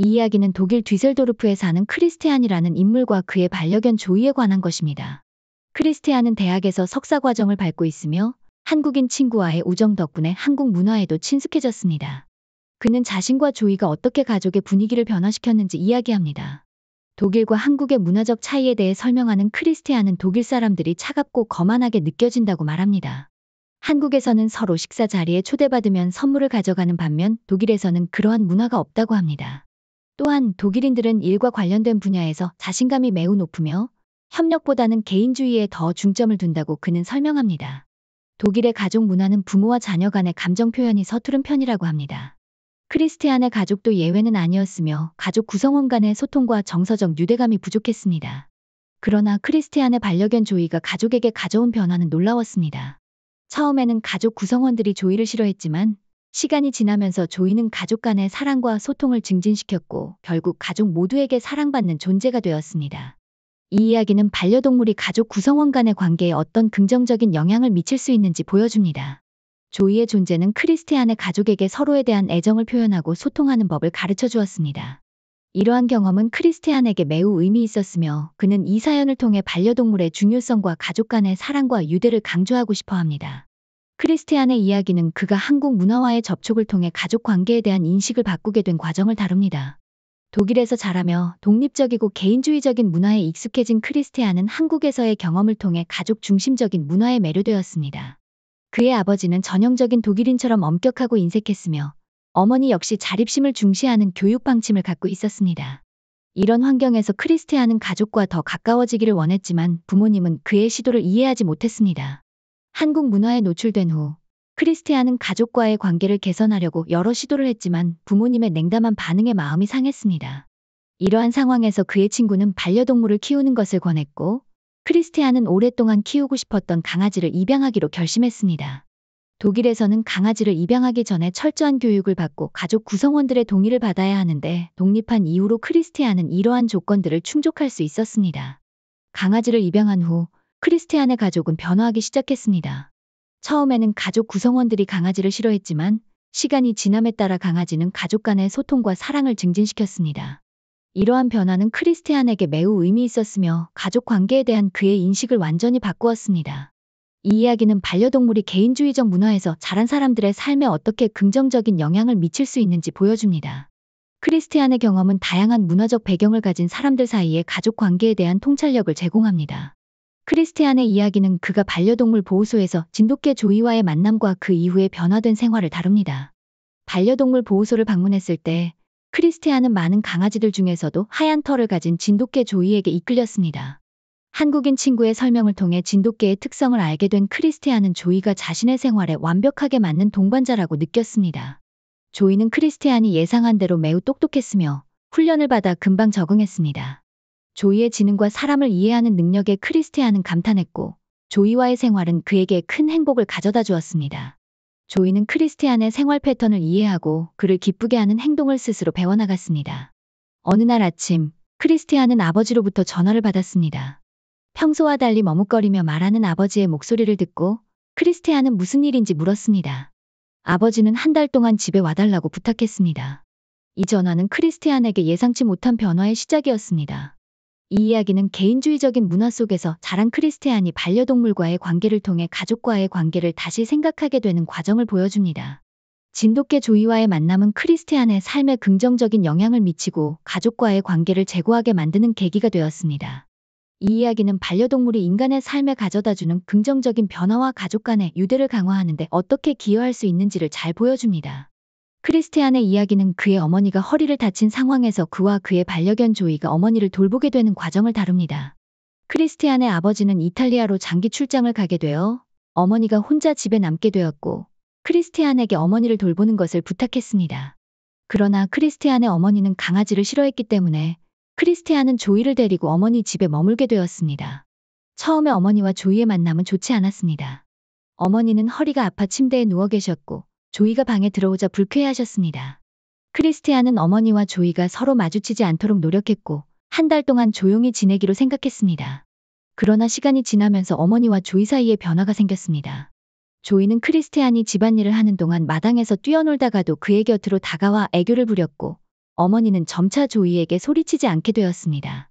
이 이야기는 독일 뒤셀도르프에 사는 크리스티안이라는 인물과 그의 반려견 조이에 관한 것입니다. 크리스티안은 대학에서 석사 과정을 밟고 있으며 한국인 친구와의 우정 덕분에 한국 문화에도 친숙해졌습니다. 그는 자신과 조이가 어떻게 가족의 분위기를 변화시켰는지 이야기합니다. 독일과 한국의 문화적 차이에 대해 설명하는 크리스티안은 독일 사람들이 차갑고 거만하게 느껴진다고 말합니다. 한국에서는 서로 식사 자리에 초대받으면 선물을 가져가는 반면 독일에서는 그러한 문화가 없다고 합니다. 또한 독일인들은 일과 관련된 분야에서 자신감이 매우 높으며 협력보다는 개인주의에 더 중점을 둔다고 그는 설명합니다. 독일의 가족 문화는 부모와 자녀 간의 감정 표현이 서투른 편이라고 합니다. 크리스티안의 가족도 예외는 아니었으며 가족 구성원 간의 소통과 정서적 유대감이 부족했습니다. 그러나 크리스티안의 반려견 조이가 가족에게 가져온 변화는 놀라웠습니다. 처음에는 가족 구성원들이 조이를 싫어했지만 시간이 지나면서 조이는 가족 간의 사랑과 소통을 증진시켰고 결국 가족 모두에게 사랑받는 존재가 되었습니다. 이 이야기는 반려동물이 가족 구성원 간의 관계에 어떤 긍정적인 영향을 미칠 수 있는지 보여줍니다. 조이의 존재는 크리스티안의 가족에게 서로에 대한 애정을 표현하고 소통하는 법을 가르쳐 주었습니다. 이러한 경험은 크리스티안에게 매우 의미 있었으며 그는 이 사연을 통해 반려동물의 중요성과 가족 간의 사랑과 유대를 강조하고 싶어 합니다. 크리스티안의 이야기는 그가 한국 문화와의 접촉을 통해 가족 관계에 대한 인식을 바꾸게 된 과정을 다룹니다. 독일에서 자라며 독립적이고 개인주의적인 문화에 익숙해진 크리스티안은 한국에서의 경험을 통해 가족 중심적인 문화에 매료되었습니다. 그의 아버지는 전형적인 독일인처럼 엄격하고 인색했으며 어머니 역시 자립심을 중시하는 교육 방침을 갖고 있었습니다. 이런 환경에서 크리스티안은 가족과 더 가까워지기를 원했지만 부모님은 그의 시도를 이해하지 못했습니다. 한국 문화에 노출된 후 크리스티아는 가족과의 관계를 개선하려고 여러 시도를 했지만 부모님의 냉담한 반응에 마음이 상했습니다. 이러한 상황에서 그의 친구는 반려동물을 키우는 것을 권했고 크리스티아는 오랫동안 키우고 싶었던 강아지를 입양하기로 결심했습니다. 독일에서는 강아지를 입양하기 전에 철저한 교육을 받고 가족 구성원들의 동의를 받아야 하는데 독립한 이후로 크리스티아는 이러한 조건들을 충족할 수 있었습니다. 강아지를 입양한 후 크리스티안의 가족은 변화하기 시작했습니다. 처음에는 가족 구성원들이 강아지를 싫어했지만 시간이 지남에 따라 강아지는 가족 간의 소통과 사랑을 증진시켰습니다. 이러한 변화는 크리스티안에게 매우 의미 있었으며 가족 관계에 대한 그의 인식을 완전히 바꾸었습니다. 이 이야기는 반려동물이 개인주의적 문화에서 자란 사람들의 삶에 어떻게 긍정적인 영향을 미칠 수 있는지 보여줍니다. 크리스티안의 경험은 다양한 문화적 배경을 가진 사람들 사이의 가족 관계에 대한 통찰력을 제공합니다. 크리스티안의 이야기는 그가 반려동물 보호소에서 진돗개 조이와의 만남과 그 이후의 변화된 생활을 다룹니다. 반려동물 보호소를 방문했을 때 크리스티안은 많은 강아지들 중에서도 하얀 털을 가진 진돗개 조이에게 이끌렸습니다. 한국인 친구의 설명을 통해 진돗개의 특성을 알게 된 크리스티안은 조이가 자신의 생활에 완벽하게 맞는 동반자라고 느꼈습니다. 조이는 크리스티안이 예상한 대로 매우 똑똑했으며 훈련을 받아 금방 적응했습니다. 조이의 지능과 사람을 이해하는 능력에 크리스티아는 감탄했고 조이와의 생활은 그에게 큰 행복을 가져다 주었습니다. 조이는 크리스티안의 생활 패턴을 이해하고 그를 기쁘게 하는 행동을 스스로 배워나갔습니다. 어느 날 아침, 크리스티안은 아버지로부터 전화를 받았습니다. 평소와 달리 머뭇거리며 말하는 아버지의 목소리를 듣고 크리스티안은 무슨 일인지 물었습니다. 아버지는 한 달 동안 집에 와달라고 부탁했습니다. 이 전화는 크리스티안에게 예상치 못한 변화의 시작이었습니다. 이 이야기는 개인주의적인 문화 속에서 자란 크리스티안이 반려동물과의 관계를 통해 가족과의 관계를 다시 생각하게 되는 과정을 보여줍니다. 진돗개 조이와의 만남은 크리스티안의 삶에 긍정적인 영향을 미치고 가족과의 관계를 제고하게 만드는 계기가 되었습니다. 이 이야기는 반려동물이 인간의 삶에 가져다주는 긍정적인 변화와 가족 간의 유대를 강화하는데 어떻게 기여할 수 있는지를 잘 보여줍니다. 크리스티안의 이야기는 그의 어머니가 허리를 다친 상황에서 그와 그의 반려견 조이가 어머니를 돌보게 되는 과정을 다룹니다. 크리스티안의 아버지는 이탈리아로 장기 출장을 가게 되어 어머니가 혼자 집에 남게 되었고 크리스티안에게 어머니를 돌보는 것을 부탁했습니다. 그러나 크리스티안의 어머니는 강아지를 싫어했기 때문에 크리스티안은 조이를 데리고 어머니 집에 머물게 되었습니다. 처음에 어머니와 조이의 만남은 좋지 않았습니다. 어머니는 허리가 아파 침대에 누워 계셨고 조이가 방에 들어오자 불쾌해하셨습니다. 크리스티아는 어머니와 조이가 서로 마주치지 않도록 노력했고 한 달 동안 조용히 지내기로 생각했습니다. 그러나 시간이 지나면서 어머니와 조이 사이에 변화가 생겼습니다. 조이는 크리스티안이 집안일을 하는 동안 마당에서 뛰어놀다가도 그의 곁으로 다가와 애교를 부렸고 어머니는 점차 조이에게 소리치지 않게 되었습니다.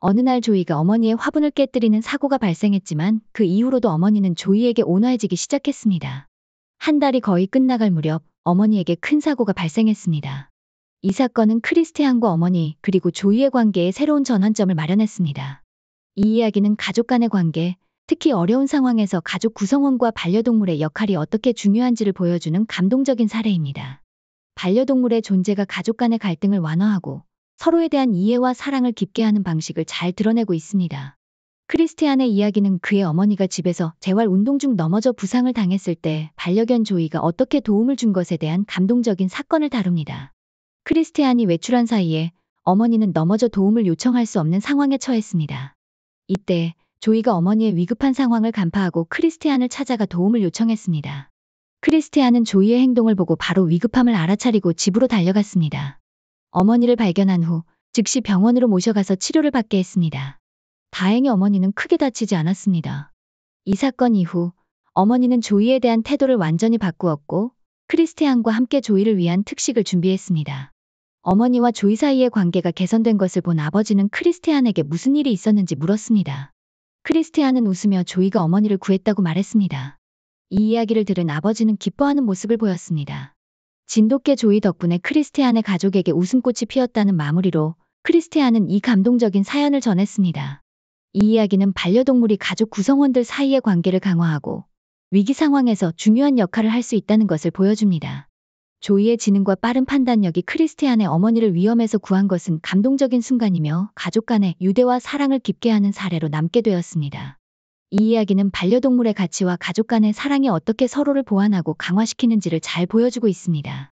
어느 날 조이가 어머니의 화분을 깨뜨리는 사고가 발생했지만 그 이후로도 어머니는 조이에게 온화해지기 시작했습니다. 한 달이 거의 끝나갈 무렵 어머니에게 큰 사고가 발생했습니다. 이 사건은 크리스티안과 어머니 그리고 조이의 관계에 새로운 전환점을 마련했습니다. 이 이야기는 가족 간의 관계, 특히 어려운 상황에서 가족 구성원과 반려동물의 역할이 어떻게 중요한지를 보여주는 감동적인 사례입니다. 반려동물의 존재가 가족 간의 갈등을 완화하고 서로에 대한 이해와 사랑을 깊게 하는 방식을 잘 드러내고 있습니다. 크리스티안의 이야기는 그의 어머니가 집에서 재활 운동 중 넘어져 부상을 당했을 때 반려견 조이가 어떻게 도움을 준 것에 대한 감동적인 사건을 다룹니다. 크리스티안이 외출한 사이에 어머니는 넘어져 도움을 요청할 수 없는 상황에 처했습니다. 이때 조이가 어머니의 위급한 상황을 간파하고 크리스티안을 찾아가 도움을 요청했습니다. 크리스티안은 조이의 행동을 보고 바로 위급함을 알아차리고 집으로 달려갔습니다. 어머니를 발견한 후 즉시 병원으로 모셔가서 치료를 받게 했습니다. 다행히 어머니는 크게 다치지 않았습니다. 이 사건 이후 어머니는 조이에 대한 태도를 완전히 바꾸었고 크리스티안과 함께 조이를 위한 특식을 준비했습니다. 어머니와 조이 사이의 관계가 개선된 것을 본 아버지는 크리스티안에게 무슨 일이 있었는지 물었습니다. 크리스티안은 웃으며 조이가 어머니를 구했다고 말했습니다. 이 이야기를 들은 아버지는 기뻐하는 모습을 보였습니다. 진돗개 조이 덕분에 크리스티안의 가족에게 웃음꽃이 피었다는 마무리로 크리스티안은 이 감동적인 사연을 전했습니다. 이 이야기는 반려동물이 가족 구성원들 사이의 관계를 강화하고 위기 상황에서 중요한 역할을 할 수 있다는 것을 보여줍니다. 조이의 지능과 빠른 판단력이 크리스티안의 어머니를 위험에서 구한 것은 감동적인 순간이며 가족 간의 유대와 사랑을 깊게 하는 사례로 남게 되었습니다. 이 이야기는 반려동물의 가치와 가족 간의 사랑이 어떻게 서로를 보완하고 강화시키는지를 잘 보여주고 있습니다.